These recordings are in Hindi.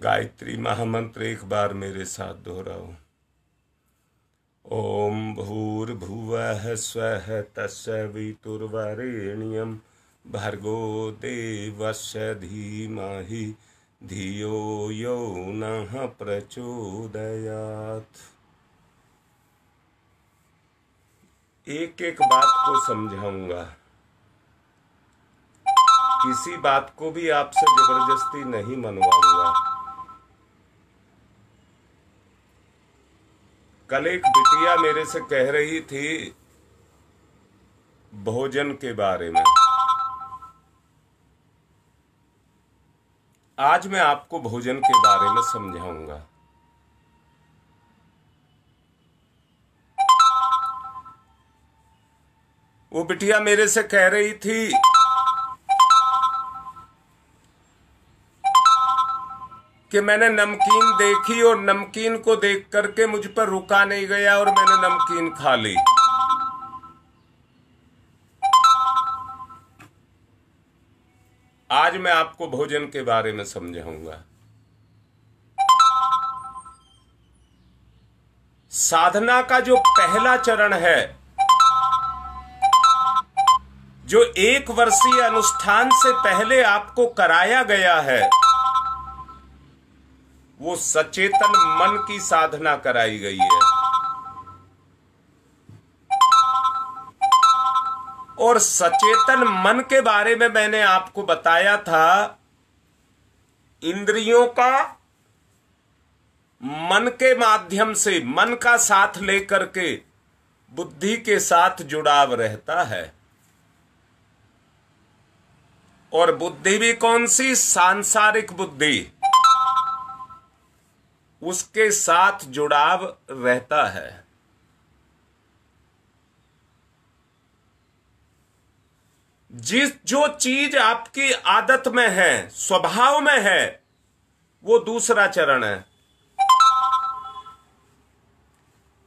गायत्री महामंत्र एक बार मेरे साथ दोहराओ ओम भूर्भुव स्व तस्वीतुर्वरेण्यम भर्गो देवस्य धीमहि धियो यो न प्रचोदयात एक एक बात को समझाऊंगा किसी बात को भी आपसे जबरदस्ती नहीं मनवाऊंगा कल एक बिटिया मेरे से कह रही थी भोजन के बारे में आज मैं आपको भोजन के बारे में समझाऊंगा वो बिटिया मेरे से कह रही थी कि मैंने नमकीन देखी और नमकीन को देख करके मुझ पर रुका नहीं गया और मैंने नमकीन खा ली आज मैं आपको भोजन के बारे में समझाऊंगा साधना का जो पहला चरण है जो एक वर्षीय अनुष्ठान से पहले आपको कराया गया है वो सचेतन मन की साधना कराई गई है और सचेतन मन के बारे में मैंने आपको बताया था इंद्रियों का मन के माध्यम से मन का साथ लेकर के बुद्धि के साथ जुड़ाव रहता है और बुद्धि भी कौन सी सांसारिक बुद्धि उसके साथ जुड़ाव रहता है जिस जो चीज आपकी आदत में है स्वभाव में है वो दूसरा चरण है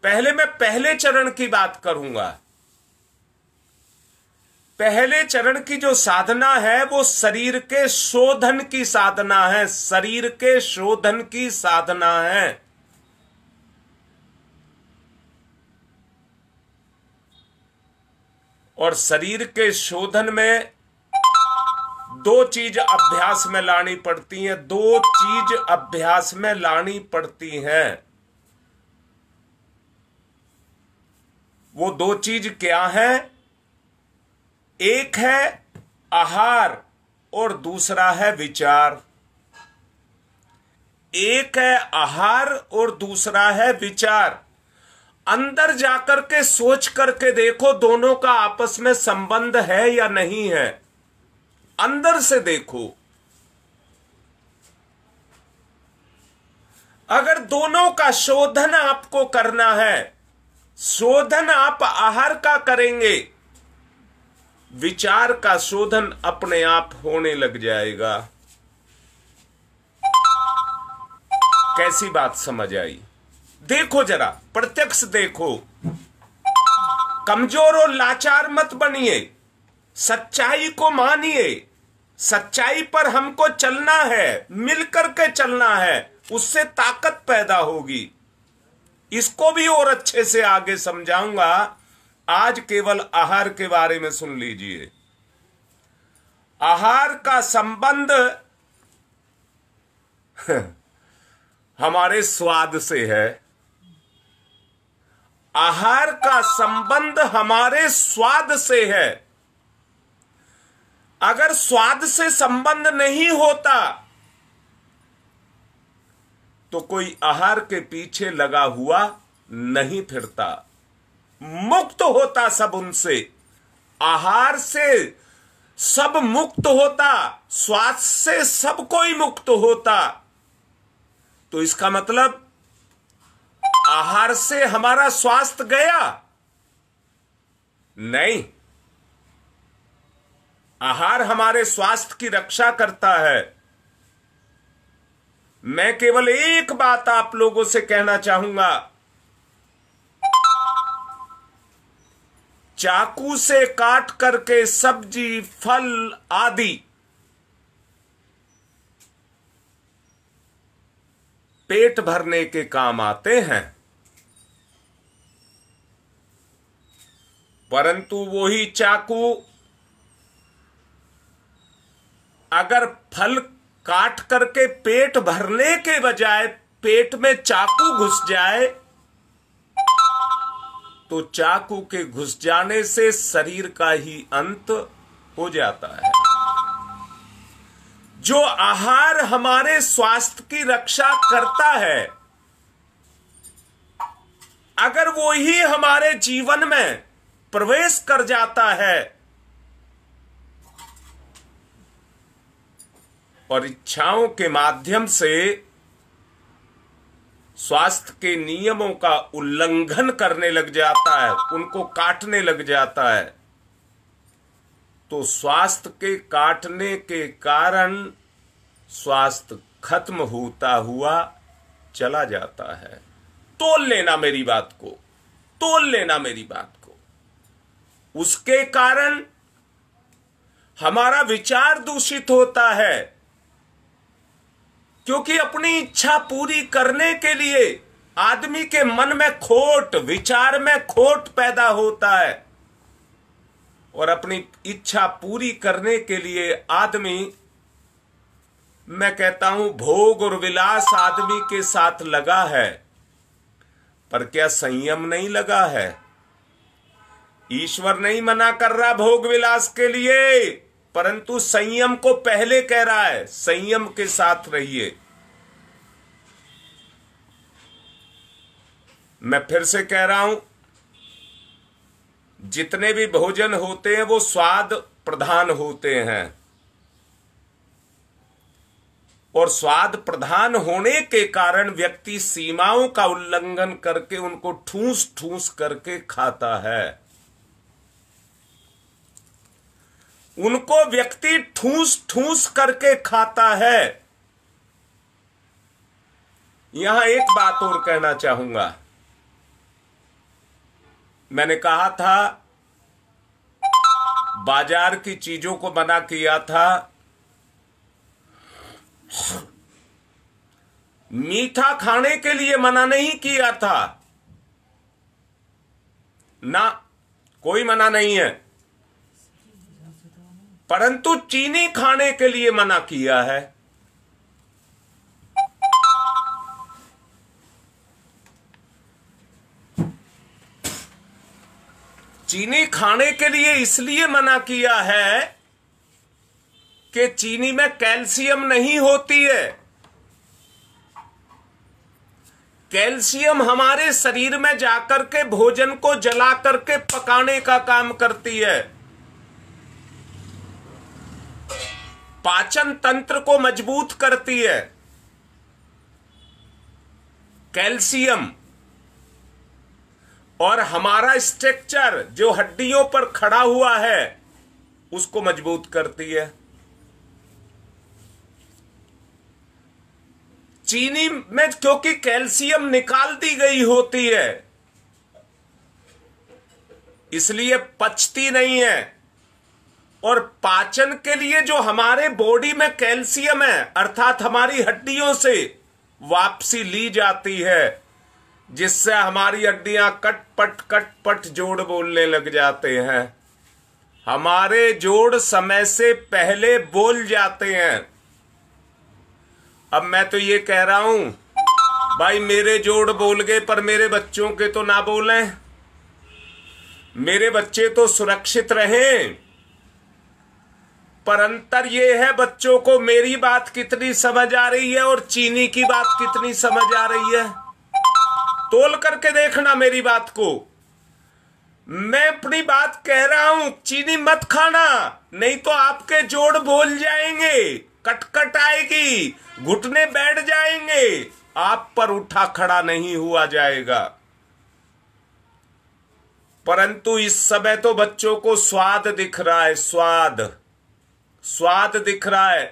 पहले मैं पहले चरण की बात करूंगा पहले चरण की जो साधना है वो शरीर के शोधन की साधना है शरीर के शोधन की साधना है और शरीर के शोधन में दो चीज अभ्यास में लानी पड़ती है दो चीज अभ्यास में लानी पड़ती है वो दो चीज क्या है एक है आहार और दूसरा है विचार एक है आहार और दूसरा है विचार अंदर जाकर के सोच करके देखो दोनों का आपस में संबंध है या नहीं है अंदर से देखो अगर दोनों का शोधन आपको करना है शोधन आप आहार का करेंगे विचार का शोधन अपने आप होने लग जाएगा कैसी बात समझ आई देखो जरा प्रत्यक्ष देखो कमजोर और लाचार मत बनिए सच्चाई को मानिए सच्चाई पर हमको चलना है मिलकर के चलना है उससे ताकत पैदा होगी इसको भी और अच्छे से आगे समझाऊंगा आज केवल आहार के बारे में सुन लीजिए आहार का संबंध हमारे स्वाद से है आहार का संबंध हमारे स्वाद से है अगर स्वाद से संबंध नहीं होता तो कोई आहार के पीछे लगा हुआ नहीं फिरता मुक्त होता सब उनसे आहार से सब मुक्त होता स्वास्थ्य से सब कोई मुक्त होता तो इसका मतलब आहार से हमारा स्वास्थ्य गया नहीं आहार हमारे स्वास्थ्य की रक्षा करता है मैं केवल एक बात आप लोगों से कहना चाहूंगा चाकू से काट करके सब्जी फल आदि पेट भरने के काम आते हैं परंतु वो ही चाकू अगर फल काट करके पेट भरने के बजाय पेट में चाकू घुस जाए तो चाकू के घुस जाने से शरीर का ही अंत हो जाता है जो आहार हमारे स्वास्थ्य की रक्षा करता है अगर वो ही हमारे जीवन में प्रवेश कर जाता है और इच्छाओं के माध्यम से स्वास्थ्य के नियमों का उल्लंघन करने लग जाता है उनको काटने लग जाता है तो स्वास्थ्य के काटने के कारण स्वास्थ्य खत्म होता हुआ चला जाता है तोल लेना मेरी बात को तोल लेना मेरी बात को उसके कारण हमारा विचार दूषित होता है क्योंकि अपनी इच्छा पूरी करने के लिए आदमी के मन में खोट विचार में खोट पैदा होता है और अपनी इच्छा पूरी करने के लिए आदमी मैं कहता हूं भोग और विलास आदमी के साथ लगा है पर क्या संयम नहीं लगा है ईश्वर नहीं मना कर रहा भोग विलास के लिए परंतु संयम को पहले कह रहा है संयम के साथ रहिए मैं फिर से कह रहा हूं जितने भी भोजन होते हैं वो स्वाद प्रधान होते हैं और स्वाद प्रधान होने के कारण व्यक्ति सीमाओं का उल्लंघन करके उनको ठूस ठूस करके खाता है उनको व्यक्ति ठूस ठूस करके खाता है यहां एक बात और कहना चाहूंगा मैंने कहा था बाजार की चीजों को मना किया था मीठा खाने के लिए मना नहीं किया था ना कोई मना नहीं है परंतु चीनी खाने के लिए मना किया है चीनी खाने के लिए इसलिए मना किया है कि चीनी में कैल्शियम नहीं होती है कैल्शियम हमारे शरीर में जाकर के भोजन को जला करके पकाने का काम करती है पाचन तंत्र को मजबूत करती है कैल्शियम और हमारा स्ट्रक्चर जो हड्डियों पर खड़ा हुआ है उसको मजबूत करती है चीनी में क्योंकि कैल्शियम निकाल दी गई होती है इसलिए पचती नहीं है और पाचन के लिए जो हमारे बॉडी में कैल्शियम है अर्थात हमारी हड्डियों से वापसी ली जाती है जिससे हमारी हड्डियां कट पट कट पट जोड़ बोलने लग जाते हैं हमारे जोड़ समय से पहले बोल जाते हैं अब मैं तो ये कह रहा हूं भाई मेरे जोड़ बोल गए पर मेरे बच्चों के तो ना बोलें मेरे बच्चे तो सुरक्षित रहें पर अंतर यह है बच्चों को मेरी बात कितनी समझ आ रही है और चीनी की बात कितनी समझ आ रही है तोल करके देखना मेरी बात को मैं अपनी बात कह रहा हूं चीनी मत खाना नहीं तो आपके जोड़ बोल जाएंगे कटकट आएगी घुटने बैठ जाएंगे आप पर उठा खड़ा नहीं हुआ जाएगा परंतु इस समय तो बच्चों को स्वाद दिख रहा है स्वाद स्वाद दिख रहा है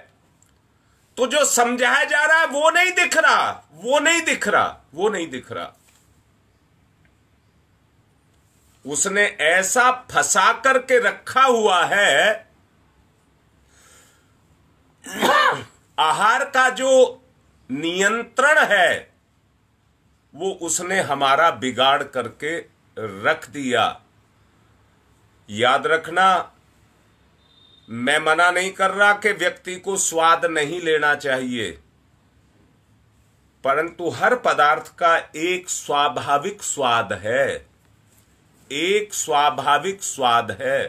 तो जो समझाया जा रहा है वो नहीं दिख रहा वो नहीं दिख रहा वो नहीं दिख रहा उसने ऐसा फंसा करके रखा हुआ है आहार का जो नियंत्रण है वो उसने हमारा बिगाड़ करके रख दिया याद रखना मैं मना नहीं कर रहा कि व्यक्ति को स्वाद नहीं लेना चाहिए परंतु हर पदार्थ का एक स्वाभाविक स्वाद है एक स्वाभाविक स्वाद है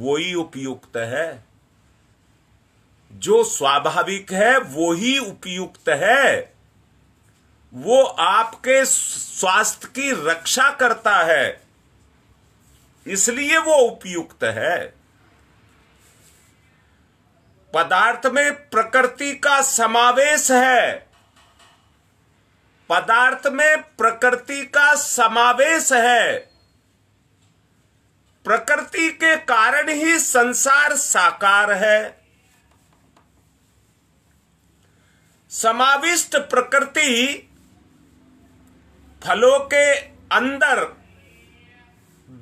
वो ही उपयुक्त है जो स्वाभाविक है वो ही उपयुक्त है वो आपके स्वास्थ्य की रक्षा करता है इसलिए वो उपयुक्त है पदार्थ में प्रकृति का समावेश है पदार्थ में प्रकृति का समावेश है प्रकृति के कारण ही संसार साकार है समाविष्ट प्रकृति फलों के अंदर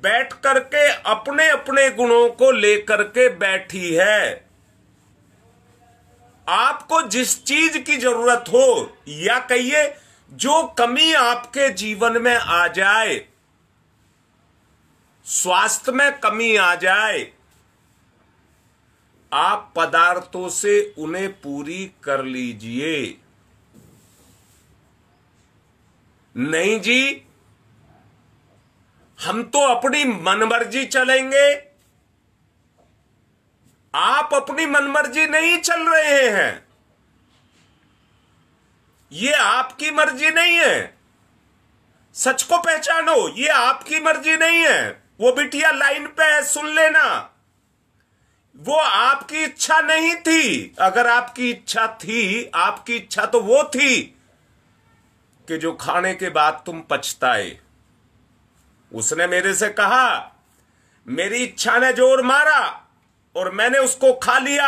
बैठ करके अपने अपने गुणों को लेकर के बैठी है आपको जिस चीज की जरूरत हो या कहिए जो कमी आपके जीवन में आ जाए स्वास्थ्य में कमी आ जाए आप पदार्थों से उन्हें पूरी कर लीजिए नहीं जी हम तो अपनी मनमर्जी चलेंगे आप अपनी मनमर्जी नहीं चल रहे हैं ये आपकी मर्जी नहीं है सच को पहचानो ये आपकी मर्जी नहीं है वो बिटिया लाइन पे है सुन लेना वो आपकी इच्छा नहीं थी अगर आपकी इच्छा थी आपकी इच्छा तो वो थी कि जो खाने के बाद तुम पछताए उसने मेरे से कहा मेरी इच्छा ने जोर मारा और मैंने उसको खा लिया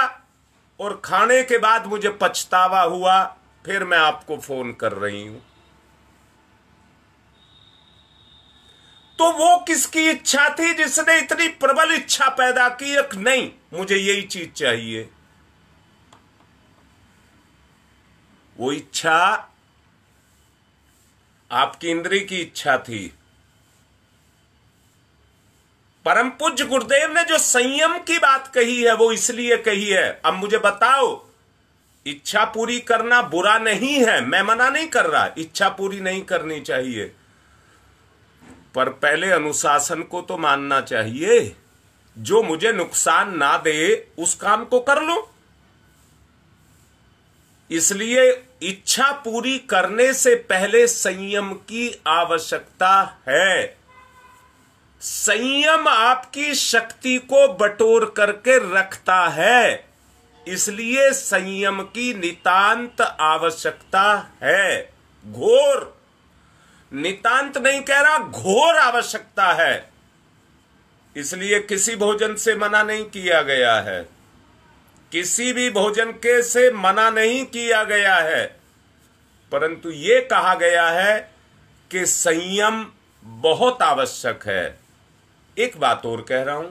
और खाने के बाद मुझे पछतावा हुआ फिर मैं आपको फोन कर रही हूं तो वो किसकी इच्छा थी जिसने इतनी प्रबल इच्छा पैदा की एक नहीं मुझे यही चीज चाहिए वो इच्छा आपकी इंद्री की इच्छा थी परम पूज्य गुरुदेव ने जो संयम की बात कही है वो इसलिए कही है अब मुझे बताओ इच्छा पूरी करना बुरा नहीं है मैं मना नहीं कर रहा इच्छा पूरी नहीं करनी चाहिए पर पहले अनुशासन को तो मानना चाहिए जो मुझे नुकसान ना दे उस काम को कर लो इसलिए इच्छा पूरी करने से पहले संयम की आवश्यकता है संयम आपकी शक्ति को बटोर करके रखता है इसलिए संयम की नितांत आवश्यकता है घोर नितांत नहीं कह रहा घोर आवश्यकता है इसलिए किसी भोजन से मना नहीं किया गया है किसी भी भोजन के से मना नहीं किया गया है परंतु यह कहा गया है कि संयम बहुत आवश्यक है एक बात और कह रहा हूं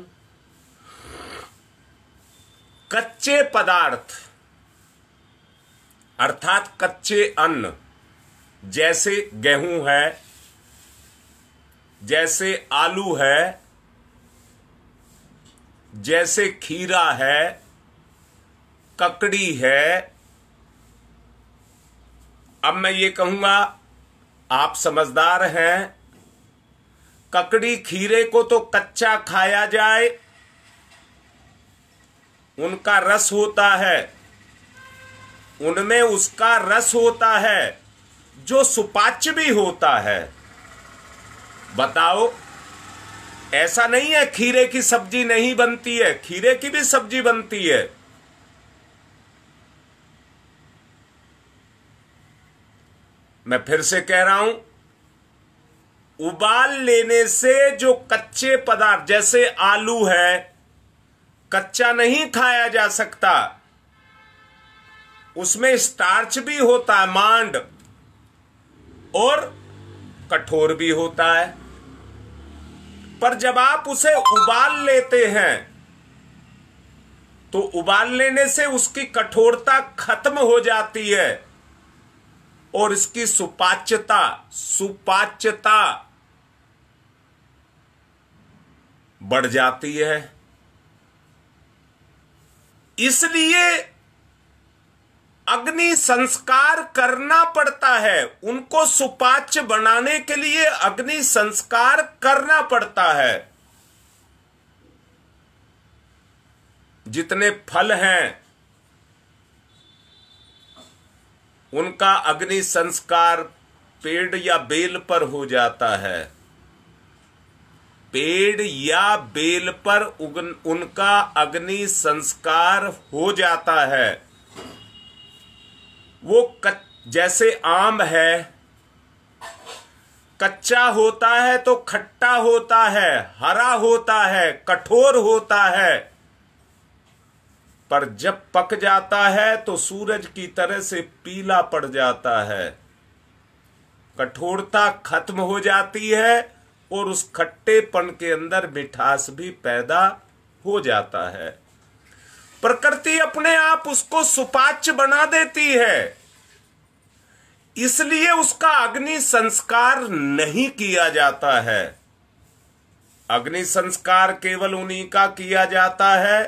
कच्चे पदार्थ अर्थात कच्चे अन्न जैसे गेहूं है जैसे आलू है जैसे खीरा है ककड़ी है अब मैं ये कहूंगा आप समझदार हैं ककड़ी खीरे को तो कच्चा खाया जाए उनका रस होता है उनमें उसका रस होता है जो सुपाच्य भी होता है बताओ ऐसा नहीं है खीरे की सब्जी नहीं बनती है खीरे की भी सब्जी बनती है मैं फिर से कह रहा हूं उबाल लेने से जो कच्चे पदार्थ जैसे आलू है कच्चा नहीं खाया जा सकता उसमें स्टार्च भी होता है मांड और कठोर भी होता है पर जब आप उसे उबाल लेते हैं तो उबाल लेने से उसकी कठोरता खत्म हो जाती है और इसकी सुपाच्यता सुपाच्यता बढ़ जाती है इसलिए अग्नि संस्कार करना पड़ता है उनको सुपाच्य बनाने के लिए अग्नि संस्कार करना पड़ता है जितने फल हैं उनका अग्नि संस्कार पेड़ या बेल पर हो जाता है पेड़ या बेल पर उगन, उनका अग्नि संस्कार हो जाता है वो कच, जैसे आम है कच्चा होता है तो खट्टा होता है हरा होता है कठोर होता है पर जब पक जाता है तो सूरज की तरह से पीला पड़ जाता है कठोरता खत्म हो जाती है और उस खट्टेपन के अंदर मिठास भी पैदा हो जाता है प्रकृति अपने आप उसको सुपाच्य बना देती है इसलिए उसका अग्नि संस्कार नहीं किया जाता है अग्नि संस्कार केवल उन्हीं का किया जाता है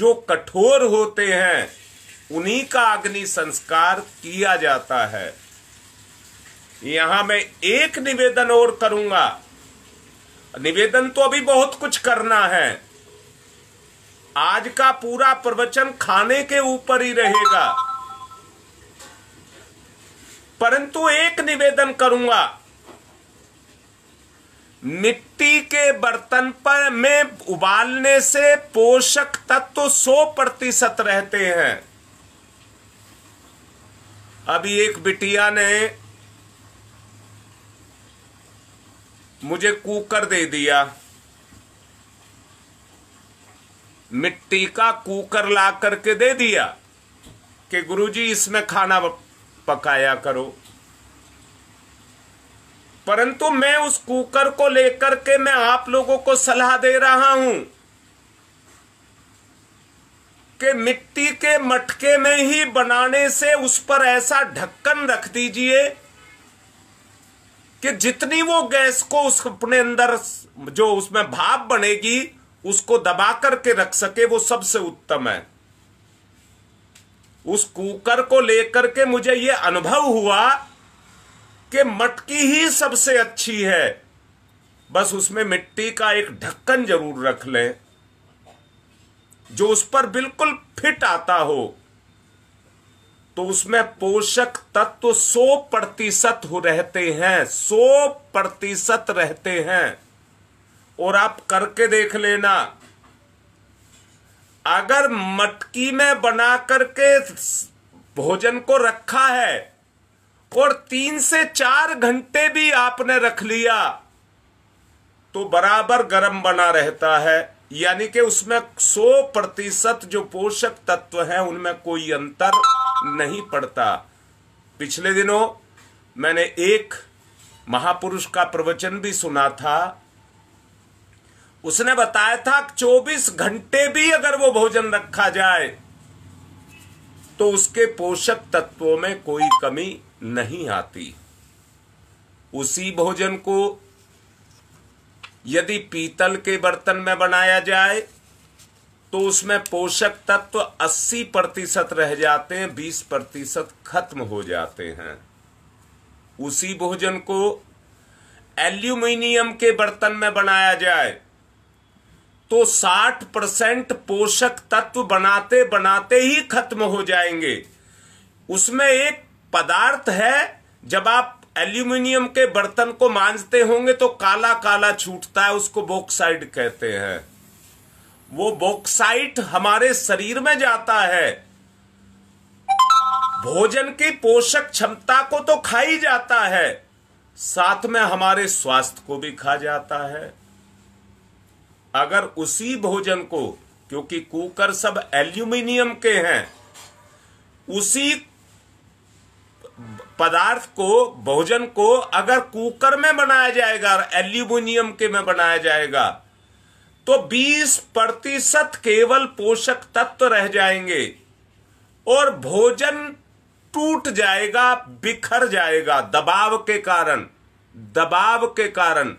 जो कठोर होते हैं उन्हीं का अग्नि संस्कार किया जाता है यहां मैं एक निवेदन और करूंगा निवेदन तो अभी बहुत कुछ करना है आज का पूरा प्रवचन खाने के ऊपर ही रहेगा परंतु एक निवेदन करूंगा मिट्टी के बर्तन पर में उबालने से पोषक तत्व तो सौ प्रतिशत रहते हैं अभी एक बिटिया ने मुझे कुकर दे दिया मिट्टी का कुकर ला करके दे दिया कि गुरुजी इसमें खाना पकाया करो परंतु मैं उस कुकर को लेकर के मैं आप लोगों को सलाह दे रहा हूं कि मिट्टी के मटके में ही बनाने से उस पर ऐसा ढक्कन रख दीजिए कि जितनी वो गैस को उस अपने अंदर जो उसमें भाप बनेगी उसको दबा करके रख सके वो सबसे उत्तम है उस कुकर को लेकर के मुझे ये अनुभव हुआ कि मटकी ही सबसे अच्छी है बस उसमें मिट्टी का एक ढक्कन जरूर रख लें जो उस पर बिल्कुल फिट आता हो तो उसमें पोषक तत्व 100 प्रतिशत हो रहते हैं 100 प्रतिशत रहते हैं और आप करके देख लेना अगर मटकी में बना करके भोजन को रखा है और तीन से चार घंटे भी आपने रख लिया तो बराबर गर्म बना रहता है यानी कि उसमें सौ प्रतिशत जो पोषक तत्व हैं उनमें कोई अंतर नहीं पड़ता पिछले दिनों मैंने एक महापुरुष का प्रवचन भी सुना था उसने बताया था 24 घंटे भी अगर वो भोजन रखा जाए तो उसके पोषक तत्वों में कोई कमी नहीं आती उसी भोजन को यदि पीतल के बर्तन में बनाया जाए तो उसमें पोषक तत्व 80 प्रतिशत रह जाते हैं 20 प्रतिशत खत्म हो जाते हैं उसी भोजन को एल्यूमिनियम के बर्तन में बनाया जाए तो 60 परसेंट पोषक तत्व बनाते बनाते ही खत्म हो जाएंगे उसमें एक पदार्थ है जब आप एल्यूमिनियम के बर्तन को मांझते होंगे तो काला काला छूटता है उसको बोक्साइड कहते हैं वो बोक्साइट हमारे शरीर में जाता है भोजन की पोषक क्षमता को तो खा ही जाता है साथ में हमारे स्वास्थ्य को भी खा जाता है अगर उसी भोजन को क्योंकि कुकर सब एल्यूमिनियम के हैं उसी पदार्थ को भोजन को अगर कुकर में बनाया जाएगा और एल्यूमिनियम के में बनाया जाएगा तो 20 प्रतिशत केवल पोषक तत्व रह जाएंगे और भोजन टूट जाएगा बिखर जाएगा दबाव के कारण दबाव के कारण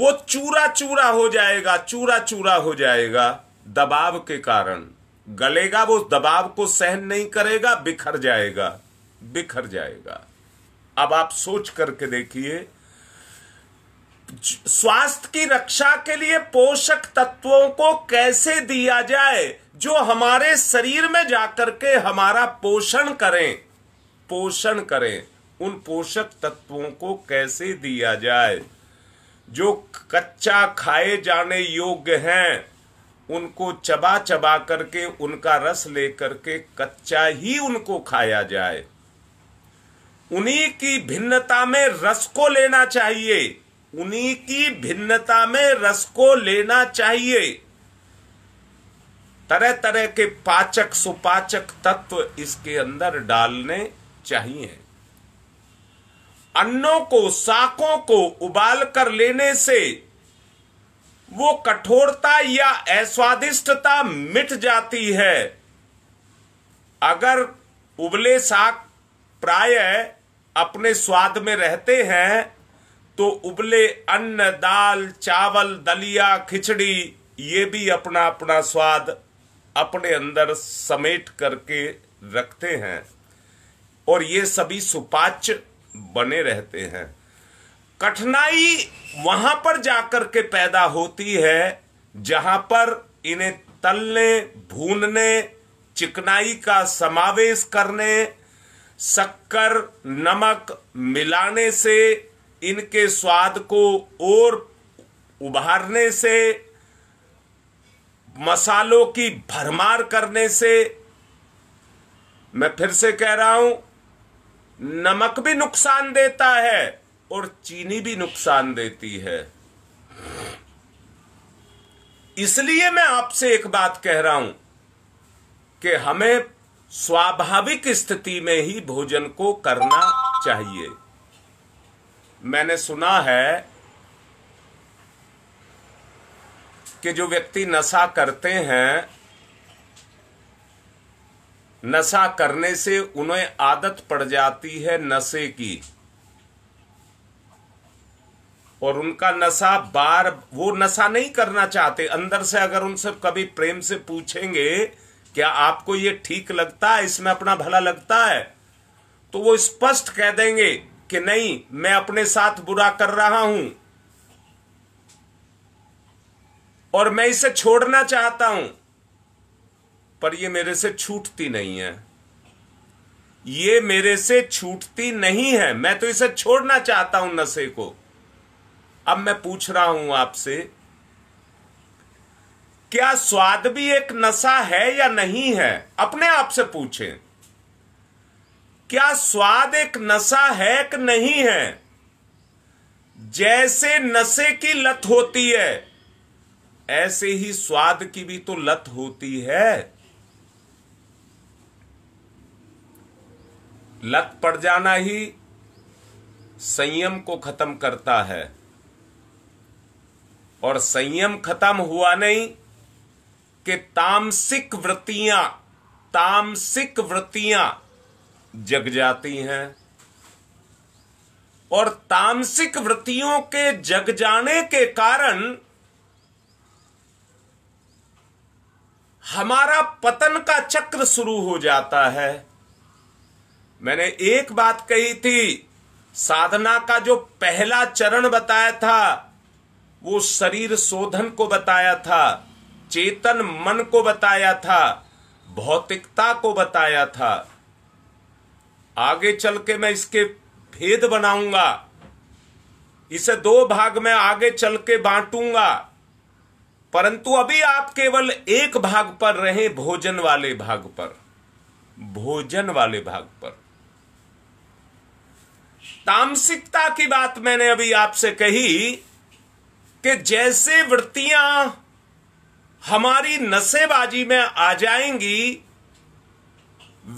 वो चूरा चूरा हो जाएगा चूरा चूरा हो जाएगा दबाव के कारण गलेगा वो दबाव को सहन नहीं करेगा बिखर जाएगा बिखर जाएगा अब आप सोच करके देखिए स्वास्थ्य की रक्षा के लिए पोषक तत्वों को कैसे दिया जाए जो हमारे शरीर में जाकर के हमारा पोषण करें पोषण करें उन पोषक तत्वों को कैसे दिया जाए जो कच्चा खाए जाने योग्य हैं उनको चबा चबा करके उनका रस लेकर के कच्चा ही उनको खाया जाए उन्हीं की भिन्नता में रस को लेना चाहिए उन्हीं की भिन्नता में रस को लेना चाहिए तरह तरह के पाचक सुपाचक तत्व इसके अंदर डालने चाहिए अन्नों को साकों को उबाल कर लेने से वो कठोरता या अस्वादिष्टता मिट जाती है अगर उबले साग प्राय अपने स्वाद में रहते हैं तो उबले अन्न दाल चावल दलिया खिचड़ी ये भी अपना अपना स्वाद अपने अंदर समेट करके रखते हैं और ये सभी सुपाच्य बने रहते हैं कठिनाई वहां पर जाकर के पैदा होती है जहां पर इन्हें तलने भूनने चिकनाई का समावेश करने शक्कर नमक मिलाने से इनके स्वाद को और उभारने से मसालों की भरमार करने से मैं फिर से कह रहा हूं नमक भी नुकसान देता है और चीनी भी नुकसान देती है इसलिए मैं आपसे एक बात कह रहा हूं कि हमें स्वाभाविक स्थिति में ही भोजन को करना चाहिए मैंने सुना है कि जो व्यक्ति नशा करते हैं नशा करने से उन्हें आदत पड़ जाती है नशे की और उनका नशा बार वो नशा नहीं करना चाहते अंदर से अगर उनसे कभी प्रेम से पूछेंगे क्या आपको ये ठीक लगता है इसमें अपना भला लगता है तो वो स्पष्ट कह देंगे कि नहीं मैं अपने साथ बुरा कर रहा हूं और मैं इसे छोड़ना चाहता हूं पर यह मेरे से छूटती नहीं है ये मेरे से छूटती नहीं है मैं तो इसे छोड़ना चाहता हूं नशे को अब मैं पूछ रहा हूं आपसे क्या स्वाद भी एक नशा है या नहीं है अपने आप से पूछें क्या स्वाद एक नशा है कि नहीं है जैसे नशे की लत होती है ऐसे ही स्वाद की भी तो लत होती है लत पड़ जाना ही संयम को खत्म करता है और संयम खत्म हुआ नहीं कि तामसिक वृत्तियां तामसिक वृत्तियां जग जाती हैं और तामसिक वृत्तियों के जग जाने के कारण हमारा पतन का चक्र शुरू हो जाता है मैंने एक बात कही थी साधना का जो पहला चरण बताया था वो शरीर शोधन को बताया था चेतन मन को बताया था भौतिकता को बताया था आगे चल के मैं इसके भेद बनाऊंगा इसे दो भाग में आगे चल के बांटूंगा परंतु अभी आप केवल एक भाग पर रहे भोजन वाले भाग पर भोजन वाले भाग पर तामसिकता की बात मैंने अभी आपसे कही कि जैसे वृत्तियां हमारी नशेबाजी में आ जाएंगी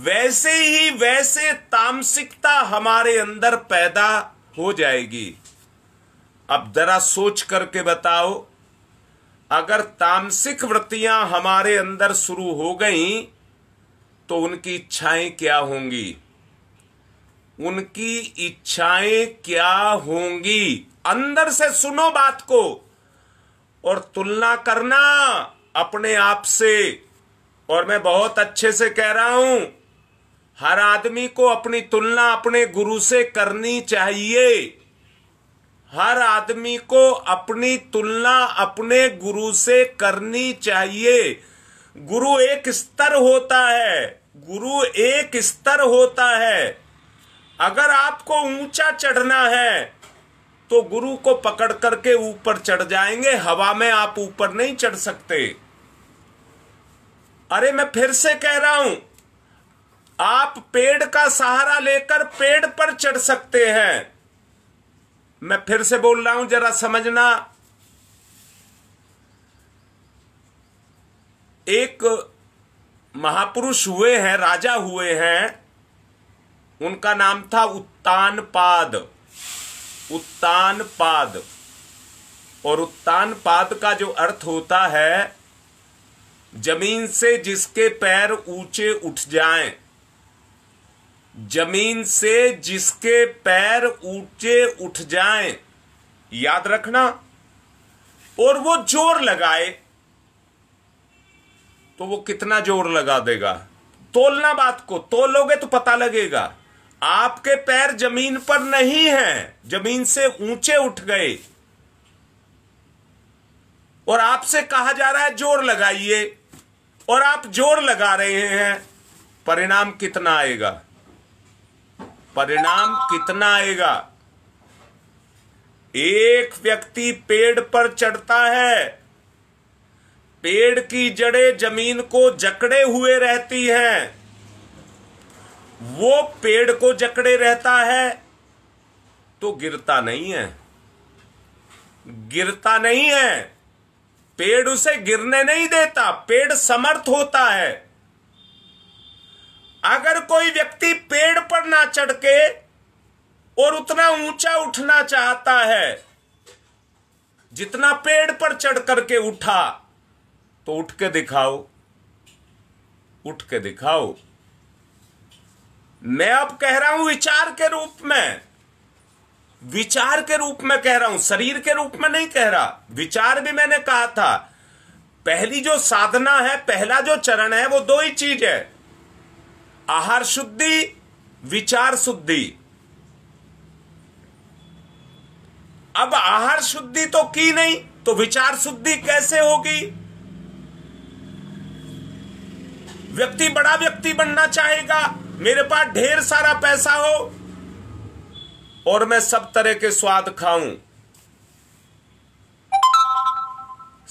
वैसे ही वैसे तामसिकता हमारे अंदर पैदा हो जाएगी अब जरा सोच करके बताओ अगर तामसिक वृत्तियां हमारे अंदर शुरू हो गई तो उनकी इच्छाएं क्या होंगी उनकी इच्छाएं क्या होंगी अंदर से सुनो बात को और तुलना करना अपने आप से और मैं बहुत अच्छे से कह रहा हूं हर आदमी को अपनी तुलना अपने गुरु से करनी चाहिए हर आदमी को अपनी तुलना अपने गुरु से करनी चाहिए गुरु एक स्तर होता है गुरु एक स्तर होता है अगर आपको ऊंचा चढ़ना है तो गुरु को पकड़ करके ऊपर चढ़ जाएंगे हवा में आप ऊपर नहीं चढ़ सकते अरे मैं फिर से कह रहा हूं आप पेड़ का सहारा लेकर पेड़ पर चढ़ सकते हैं मैं फिर से बोल रहा हूं जरा समझना एक महापुरुष हुए हैं राजा हुए हैं उनका नाम था उत्तानपाद उत्तानपाद और उत्तानपाद का जो अर्थ होता है जमीन से जिसके पैर ऊंचे उठ जाएं जमीन से जिसके पैर ऊंचे उठ जाएं याद रखना और वो जोर लगाए तो वो कितना जोर लगा देगा तोलना बात को तोलोगे तो पता लगेगा आपके पैर जमीन पर नहीं हैं जमीन से ऊंचे उठ गए और आपसे कहा जा रहा है जोर लगाइए और आप जोर लगा रहे हैं परिणाम कितना आएगा परिणाम कितना आएगा एक व्यक्ति पेड़ पर चढ़ता है पेड़ की जड़ें जमीन को जकड़े हुए रहती हैं वो पेड़ को जकड़े रहता है तो गिरता नहीं है गिरता नहीं है पेड़ उसे गिरने नहीं देता पेड़ समर्थ होता है अगर कोई व्यक्ति पेड़ पर ना चढ़ के और उतना ऊंचा उठना चाहता है जितना पेड़ पर चढ़ करके उठा तो उठ के दिखाओ उठ के दिखाओ मैं अब कह रहा हूं विचार के रूप में विचार के रूप में कह रहा हूं शरीर के रूप में नहीं कह रहा विचार भी मैंने कहा था पहली जो साधना है पहला जो चरण है वो दो ही चीज है आहार शुद्धि विचार शुद्धि अब आहार शुद्धि तो की नहीं तो विचार शुद्धि कैसे होगी व्यक्ति बड़ा व्यक्ति बनना चाहेगा मेरे पास ढेर सारा पैसा हो और मैं सब तरह के स्वाद खाऊं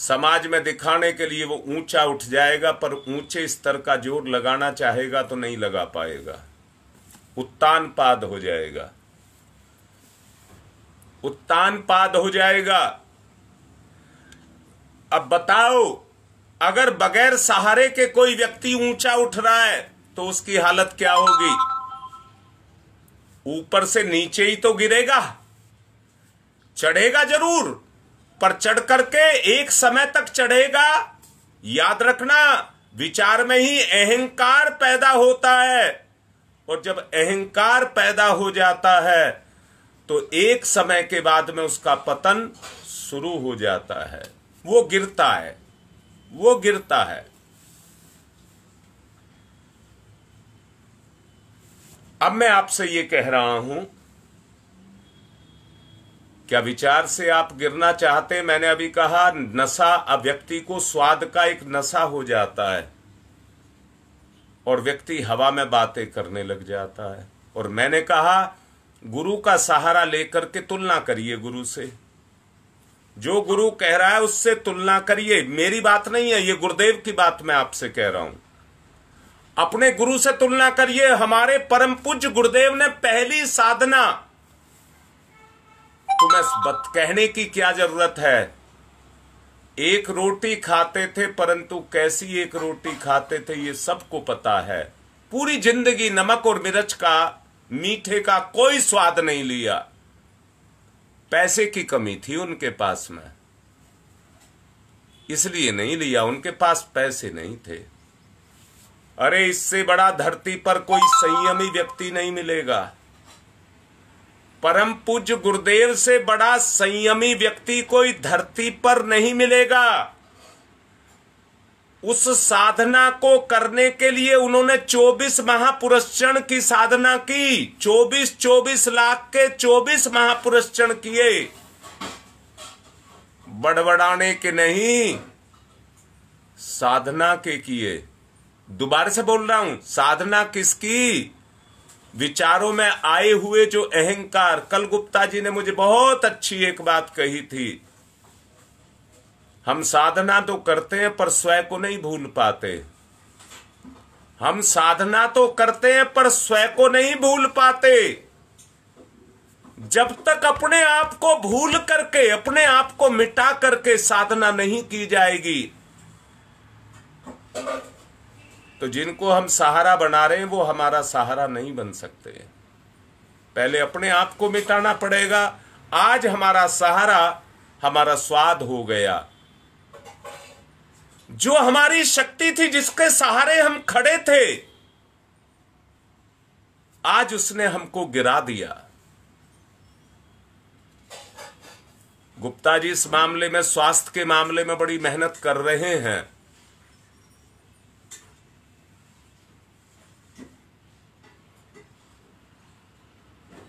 समाज में दिखाने के लिए वो ऊंचा उठ जाएगा पर ऊंचे स्तर का जोर लगाना चाहेगा तो नहीं लगा पाएगा उत्तान पाद हो जाएगा उत्तान पाद हो जाएगा अब बताओ अगर बगैर सहारे के कोई व्यक्ति ऊंचा उठ रहा है तो उसकी हालत क्या होगी ऊपर से नीचे ही तो गिरेगा चढ़ेगा जरूर पर चढ़ करके एक समय तक चढ़ेगा याद रखना विचार में ही अहंकार पैदा होता है और जब अहंकार पैदा हो जाता है तो एक समय के बाद में उसका पतन शुरू हो जाता है वो गिरता है वो गिरता है अब मैं आपसे ये कह रहा हूं क्या विचार से आप गिरना चाहते हैं मैंने अभी कहा नशा अब व्यक्ति को स्वाद का एक नशा हो जाता है और व्यक्ति हवा में बातें करने लग जाता है और मैंने कहा गुरु का सहारा लेकर के तुलना करिए गुरु से जो गुरु कह रहा है उससे तुलना करिए मेरी बात नहीं है ये गुरुदेव की बात मैं आपसे कह रहा हूं अपने गुरु से तुलना करिए हमारे परम पूज्य गुरुदेव ने पहली साधना तुम्हें बत कहने की क्या जरूरत है एक रोटी खाते थे परंतु कैसी एक रोटी खाते थे ये सबको पता है पूरी जिंदगी नमक और मिर्च का मीठे का कोई स्वाद नहीं लिया पैसे की कमी थी उनके पास में इसलिए नहीं लिया उनके पास पैसे नहीं थे अरे इससे बड़ा धरती पर कोई संयमी व्यक्ति नहीं मिलेगा परम पूज्य गुरुदेव से बड़ा संयमी व्यक्ति कोई धरती पर नहीं मिलेगा उस साधना को करने के लिए उन्होंने 24 महापुरस्चरण की साधना की 24 24 लाख के 24 महापुरस्चरण किए बड़बड़ाने के नहीं साधना के किए दोबारा से बोल रहा हूं साधना किसकी विचारों में आए हुए जो अहंकार कल गुप्ता जी ने मुझे बहुत अच्छी एक बात कही थी हम साधना तो करते हैं पर स्वयं को नहीं भूल पाते हम साधना तो करते हैं पर स्वयं को नहीं भूल पाते जब तक अपने आप को भूल करके अपने आप को मिटा करके साधना नहीं की जाएगी तो जिनको हम सहारा बना रहे हैं वो हमारा सहारा नहीं बन सकते पहले अपने आप को मिटाना पड़ेगा आज हमारा सहारा हमारा स्वाद हो गया जो हमारी शक्ति थी जिसके सहारे हम खड़े थे आज उसने हमको गिरा दिया गुप्ता जी इस मामले में स्वास्थ्य के मामले में बड़ी मेहनत कर रहे हैं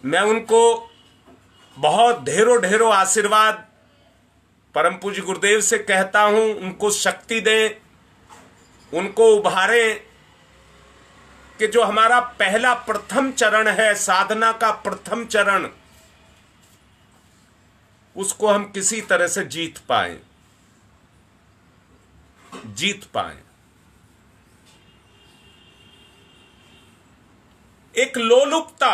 मैं उनको बहुत ढेरों ढेरों आशीर्वाद परम पूज्य गुरुदेव से कहता हूं उनको शक्ति दें उनको उभारें कि जो हमारा पहला प्रथम चरण है साधना का प्रथम चरण उसको हम किसी तरह से जीत पाए जीत पाए एक लोलुपता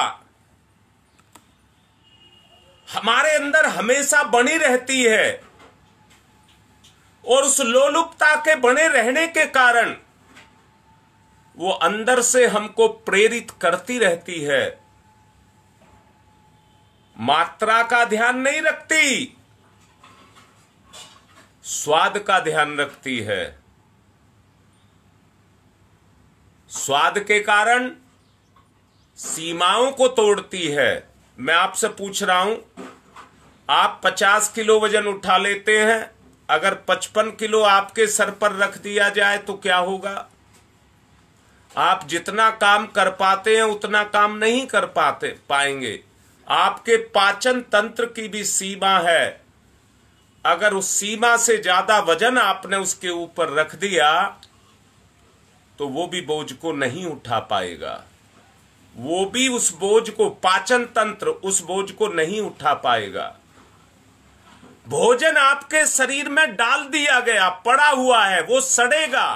हमारे अंदर हमेशा बनी रहती है और उस लोलुपता के बने रहने के कारण वो अंदर से हमको प्रेरित करती रहती है मात्रा का ध्यान नहीं रखती स्वाद का ध्यान रखती है स्वाद के कारण सीमाओं को तोड़ती है मैं आपसे पूछ रहा हूं आप 50 किलो वजन उठा लेते हैं अगर 55 किलो आपके सर पर रख दिया जाए तो क्या होगा आप जितना काम कर पाते हैं उतना काम नहीं कर पाते पाएंगे आपके पाचन तंत्र की भी सीमा है अगर उस सीमा से ज्यादा वजन आपने उसके ऊपर रख दिया तो वो भी बोझ को नहीं उठा पाएगा वो भी उस बोझ को पाचन तंत्र उस बोझ को नहीं उठा पाएगा भोजन आपके शरीर में डाल दिया गया पड़ा हुआ है वो सड़ेगा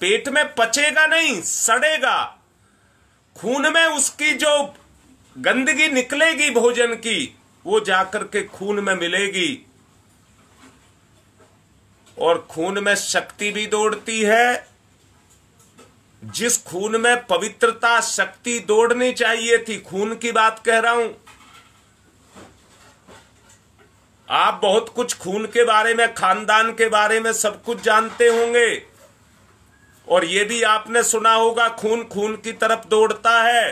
पेट में पचेगा नहीं सड़ेगा खून में उसकी जो गंदगी निकलेगी भोजन की वो जाकर के खून में मिलेगी और खून में शक्ति भी दौड़ती है जिस खून में पवित्रता शक्ति दौड़नी चाहिए थी खून की बात कह रहा हूं आप बहुत कुछ खून के बारे में खानदान के बारे में सब कुछ जानते होंगे और ये भी आपने सुना होगा खून खून की तरफ दौड़ता है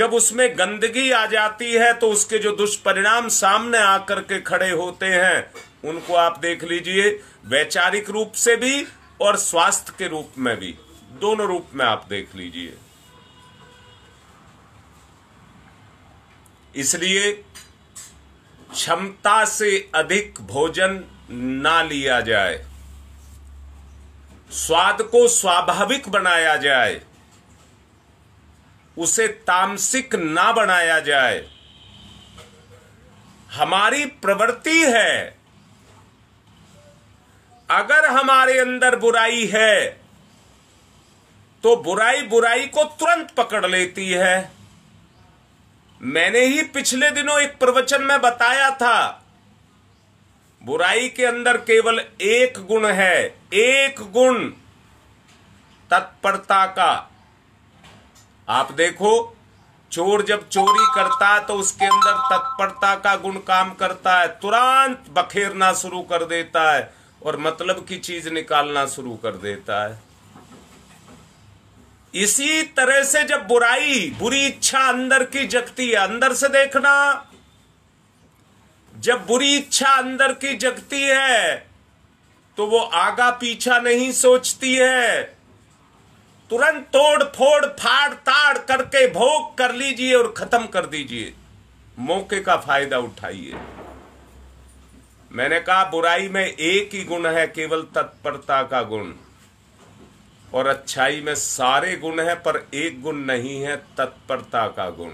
जब उसमें गंदगी आ जाती है तो उसके जो दुष्परिणाम सामने आकर के खड़े होते हैं उनको आप देख लीजिए वैचारिक रूप से भी और स्वास्थ्य के रूप में भी दोनों रूप में आप देख लीजिए इसलिए क्षमता से अधिक भोजन ना लिया जाए स्वाद को स्वाभाविक बनाया जाए उसे तामसिक ना बनाया जाए हमारी प्रवृत्ति है अगर हमारे अंदर बुराई है तो बुराई बुराई को तुरंत पकड़ लेती है मैंने ही पिछले दिनों एक प्रवचन में बताया था बुराई के अंदर केवल एक गुण है एक गुण तत्परता का आप देखो चोर जब चोरी करता है तो उसके अंदर तत्परता का गुण काम करता है तुरंत बखेरना शुरू कर देता है और मतलब की चीज निकालना शुरू कर देता है इसी तरह से जब बुराई बुरी इच्छा अंदर की जगती है अंदर से देखना जब बुरी इच्छा अंदर की जगती है तो वो आगा पीछा नहीं सोचती है तुरंत तोड़ फोड़ फाड़ ताड़ करके भोग कर लीजिए और खत्म कर दीजिए मौके का फायदा उठाइए मैंने कहा बुराई में एक ही गुण है केवल तत्परता का गुण और अच्छाई में सारे गुण हैं पर एक गुण नहीं है तत्परता का गुण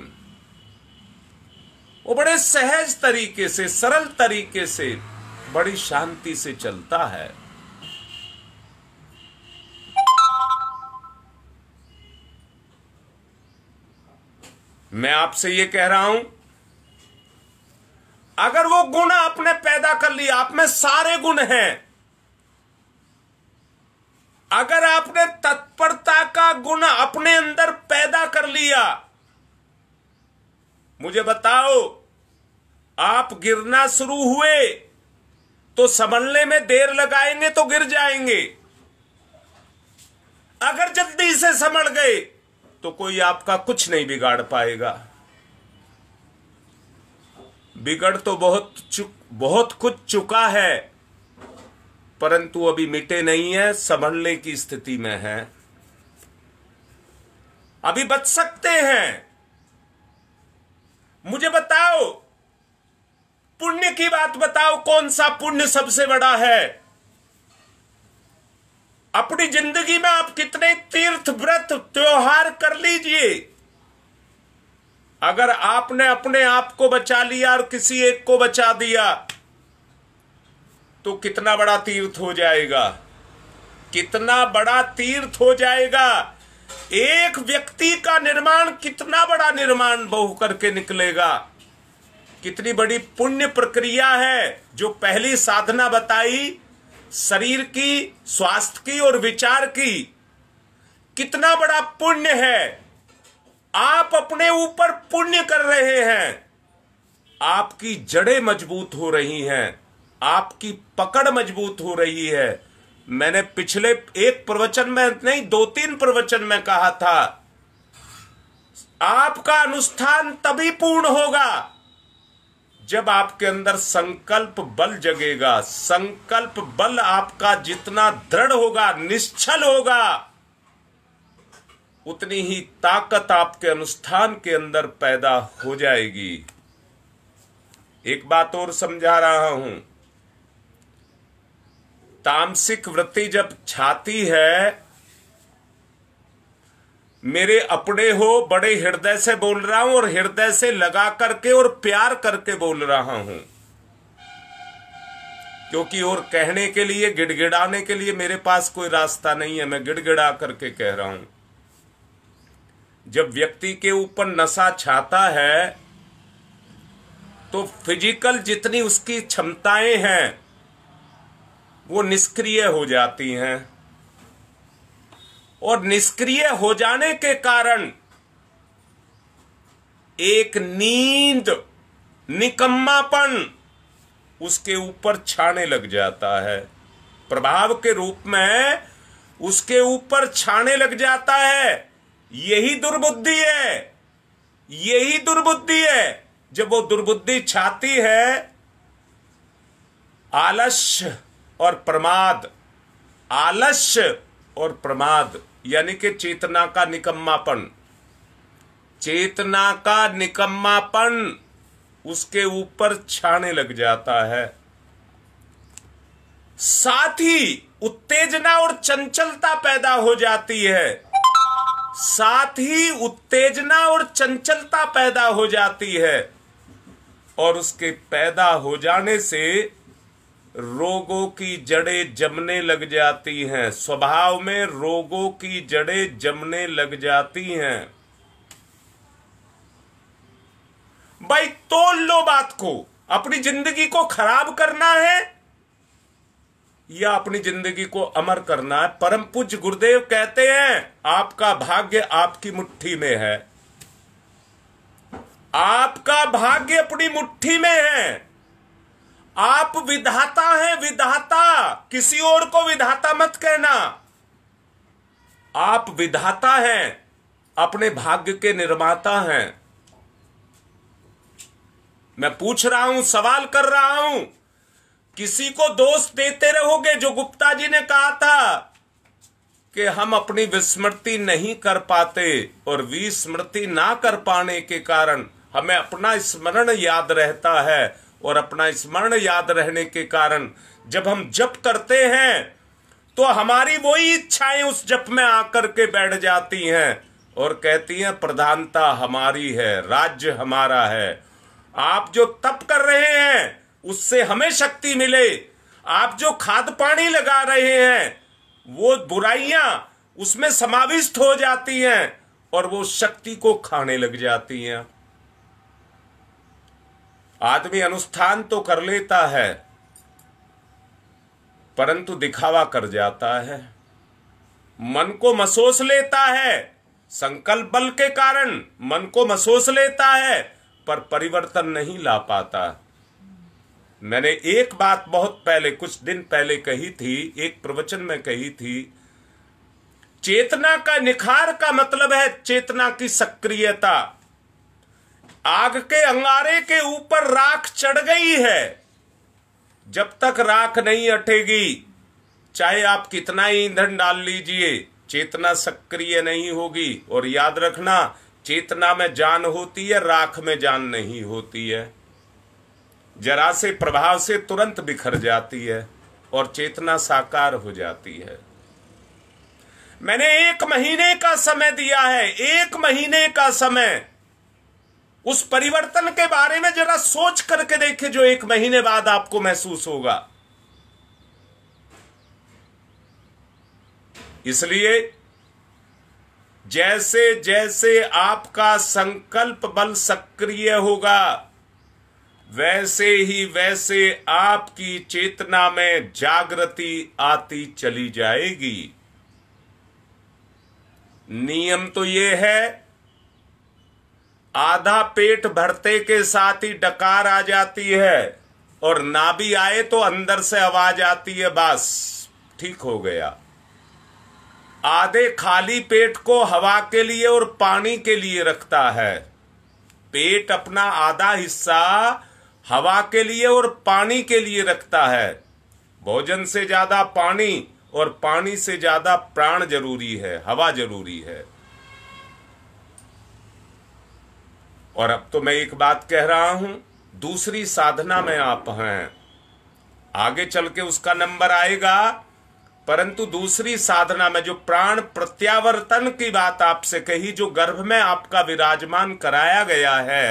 वो बड़े सहज तरीके से सरल तरीके से बड़ी शांति से चलता है मैं आपसे ये कह रहा हूं अगर वो गुण आपने पैदा कर लिया आप में सारे गुण हैं अगर आपने तत्परता का गुण अपने अंदर पैदा कर लिया मुझे बताओ आप गिरना शुरू हुए तो संभलने में देर लगाएंगे तो गिर जाएंगे अगर जल्दी से संभल गए तो कोई आपका कुछ नहीं बिगाड़ पाएगा बिगड़ तो बहुत चुक बहुत कुछ चुका है परंतु अभी मिटे नहीं है संभलने की स्थिति में है अभी बच सकते हैं मुझे बताओ पुण्य की बात बताओ कौन सा पुण्य सबसे बड़ा है अपनी जिंदगी में आप कितने तीर्थ व्रत त्योहार कर लीजिए अगर आपने अपने आप को बचा लिया और किसी एक को बचा दिया तो कितना बड़ा तीर्थ हो जाएगा कितना बड़ा तीर्थ हो जाएगा एक व्यक्ति का निर्माण कितना बड़ा निर्माण बहु करके निकलेगा कितनी बड़ी पुण्य प्रक्रिया है जो पहली साधना बताई शरीर की स्वास्थ्य की और विचार की कितना बड़ा पुण्य है आप अपने ऊपर पुण्य कर रहे हैं आपकी जड़ें मजबूत हो रही हैं आपकी पकड़ मजबूत हो रही है मैंने पिछले एक प्रवचन में नहीं दो तीन प्रवचन में कहा था आपका अनुष्ठान तभी पूर्ण होगा जब आपके अंदर संकल्प बल जगेगा संकल्प बल आपका जितना दृढ़ होगा निश्चल होगा उतनी ही ताकत आपके अनुष्ठान के अंदर पैदा हो जाएगी एक बात और समझा रहा हूं तामसिक वृत्ति जब छाती है मेरे अपने हो बड़े हृदय से बोल रहा हूं और हृदय से लगा करके और प्यार करके बोल रहा हूं क्योंकि और कहने के लिए गिड़गिड़ाने के लिए मेरे पास कोई रास्ता नहीं है मैं गिड़गिड़ा करके कह रहा हूं जब व्यक्ति के ऊपर नशा छाता है तो फिजिकल जितनी उसकी क्षमताएं हैं वो निष्क्रिय हो जाती हैं और निष्क्रिय हो जाने के कारण एक नींद निकम्मापन उसके ऊपर छाने लग जाता है प्रभाव के रूप में उसके ऊपर छाने लग जाता है यही दुर्बुद्धि है यही दुर्बुद्धि है जब वो दुर्बुद्धि छाती है आलस्य और प्रमाद आलस्य और प्रमाद यानी कि चेतना का निकम्मापन चेतना का निकम्मापन उसके ऊपर छाने लग जाता है साथ ही उत्तेजना और चंचलता पैदा हो जाती है साथ ही उत्तेजना और चंचलता पैदा हो जाती है और उसके पैदा हो जाने से रोगों की जड़ें जमने लग जाती हैं स्वभाव में रोगों की जड़ें जमने लग जाती हैं भाई तोल लो बात को अपनी जिंदगी को खराब करना है या अपनी जिंदगी को अमर करना है परम पूज गुरुदेव कहते हैं आपका भाग्य आपकी मुट्ठी में है आपका भाग्य अपनी मुट्ठी में है आप विधाता हैं विधाता किसी और को विधाता मत कहना आप विधाता हैं अपने भाग्य के निर्माता हैं मैं पूछ रहा हूं सवाल कर रहा हूं किसी को दोष देते रहोगे जो गुप्ता जी ने कहा था कि हम अपनी विस्मृति नहीं कर पाते और विस्मृति ना कर पाने के कारण हमें अपना स्मरण याद रहता है और अपना स्मरण याद रहने के कारण जब हम जप करते हैं तो हमारी वही इच्छाएं उस जप में आकर के बैठ जाती हैं और कहती हैं प्रधानता हमारी है राज्य हमारा है आप जो तप कर रहे हैं उससे हमें शक्ति मिले आप जो खाद पानी लगा रहे हैं वो बुराइयां उसमें समाविष्ट हो जाती हैं और वो शक्ति को खाने लग जाती हैं आदमी अनुष्ठान तो कर लेता है परंतु दिखावा कर जाता है मन को महसूस लेता है संकल्प बल के कारण मन को महसूस लेता है पर परिवर्तन नहीं ला पाता मैंने एक बात बहुत पहले कुछ दिन पहले कही थी एक प्रवचन में कही थी चेतना का निखार का मतलब है चेतना की सक्रियता आग के अंगारे के ऊपर राख चढ़ गई है जब तक राख नहीं हटेगी चाहे आप कितना ही ईंधन डाल लीजिए चेतना सक्रिय नहीं होगी और याद रखना चेतना में जान होती है राख में जान नहीं होती है जरा से प्रभाव से तुरंत बिखर जाती है और चेतना साकार हो जाती है मैंने एक महीने का समय दिया है एक महीने का समय उस परिवर्तन के बारे में जरा सोच करके देखे जो एक महीने बाद आपको महसूस होगा इसलिए जैसे जैसे आपका संकल्प बल सक्रिय होगा वैसे ही वैसे आपकी चेतना में जागृति आती चली जाएगी नियम तो यह है आधा पेट भरते के साथ ही डकार आ जाती है और नाभि आए तो अंदर से आवाज आती है बस ठीक हो गया आधे खाली पेट को हवा के लिए और पानी के लिए रखता है पेट अपना आधा हिस्सा हवा के लिए और पानी के लिए रखता है भोजन से ज्यादा पानी और पानी से ज्यादा प्राण जरूरी है हवा जरूरी है और अब तो मैं एक बात कह रहा हूं दूसरी साधना में आप हैं आगे चल के उसका नंबर आएगा परंतु दूसरी साधना में जो प्राण प्रत्यावर्तन की बात आपसे कही जो गर्भ में आपका विराजमान कराया गया है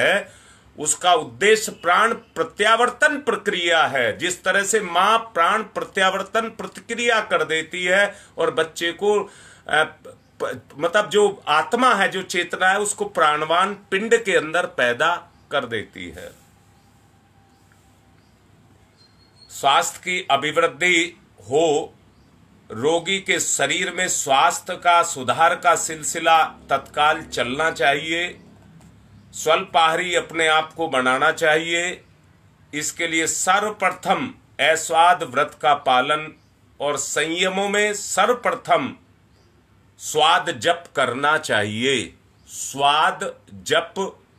उसका उद्देश्य प्राण प्रत्यावर्तन प्रक्रिया है जिस तरह से मां प्राण प्रत्यावर्तन प्रतिक्रिया कर देती है और बच्चे को मतलब जो आत्मा है जो चेतना है उसको प्राणवान पिंड के अंदर पैदा कर देती है स्वास्थ्य की अभिवृद्धि हो रोगी के शरीर में स्वास्थ्य का सुधार का सिलसिला तत्काल चलना चाहिए स्वल्पाहारी अपने आप को बनाना चाहिए इसके लिए सर्वप्रथम अस्वाद व्रत का पालन और संयमों में सर्वप्रथम स्वाद जप करना चाहिए स्वाद जप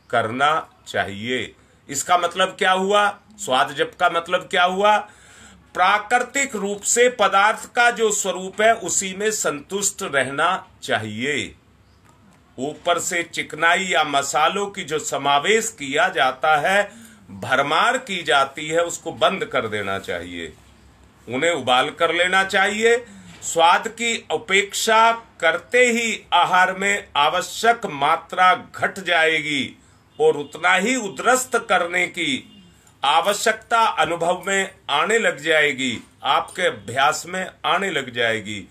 करना चाहिए इसका मतलब क्या हुआ स्वाद जप का मतलब क्या हुआ प्राकृतिक रूप से पदार्थ का जो स्वरूप है उसी में संतुष्ट रहना चाहिए ऊपर से चिकनाई या मसालों की जो समावेश किया जाता है भरमार की जाती है उसको बंद कर देना चाहिए उन्हें उबाल कर लेना चाहिए स्वाद की अपेक्षा करते ही आहार में आवश्यक मात्रा घट जाएगी और उतना ही उद्रस्त करने की आवश्यकता अनुभव में आने लग जाएगी आपके अभ्यास में आने लग जाएगी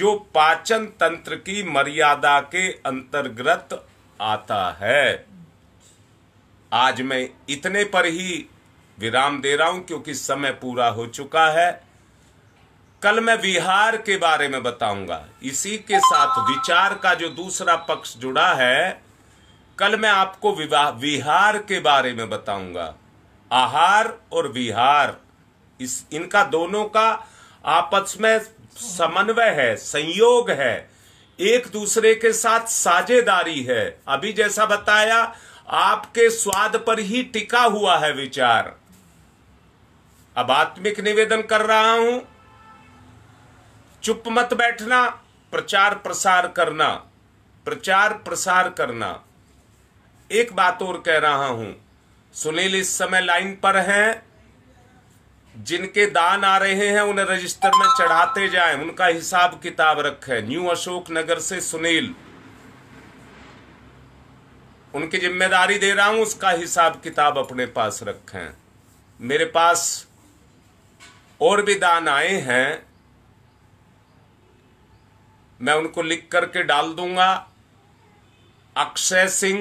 जो पाचन तंत्र की मर्यादा के अंतर्गत आता है आज मैं इतने पर ही विराम दे रहा हूं क्योंकि समय पूरा हो चुका है कल मैं विहार के बारे में बताऊंगा इसी के साथ विचार का जो दूसरा पक्ष जुड़ा है कल मैं आपको विहार के बारे में बताऊंगा आहार और विहार इस इनका दोनों का आपस में समन्वय है संयोग है एक दूसरे के साथ साझेदारी है अभी जैसा बताया आपके स्वाद पर ही टिका हुआ है विचार अब आत्मिक निवेदन कर रहा हूं चुप मत बैठना प्रचार प्रसार करना प्रचार प्रसार करना एक बात और कह रहा हूं सुनील इस समय लाइन पर हैं जिनके दान आ रहे हैं उन्हें रजिस्टर में चढ़ाते जाएं उनका हिसाब किताब रखें न्यू अशोक नगर से सुनील उनकी जिम्मेदारी दे रहा हूं उसका हिसाब किताब अपने पास रखें मेरे पास और भी दान आए हैं मैं उनको लिख करके डाल दूंगा अक्षय सिंह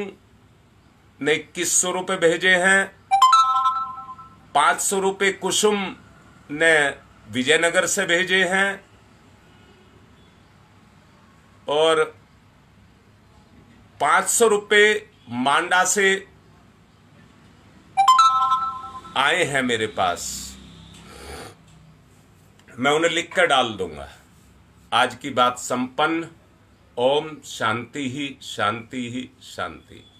ने इक्कीस सौ रुपये भेजे हैं पांच सौ रुपये कुसुम ने विजयनगर से भेजे हैं और पांच सौ रुपये मांडा से आए हैं मेरे पास मैं उन्हें लिख कर डाल दूंगा आज की बात संपन्न ओम शांति ही शांति ही शांति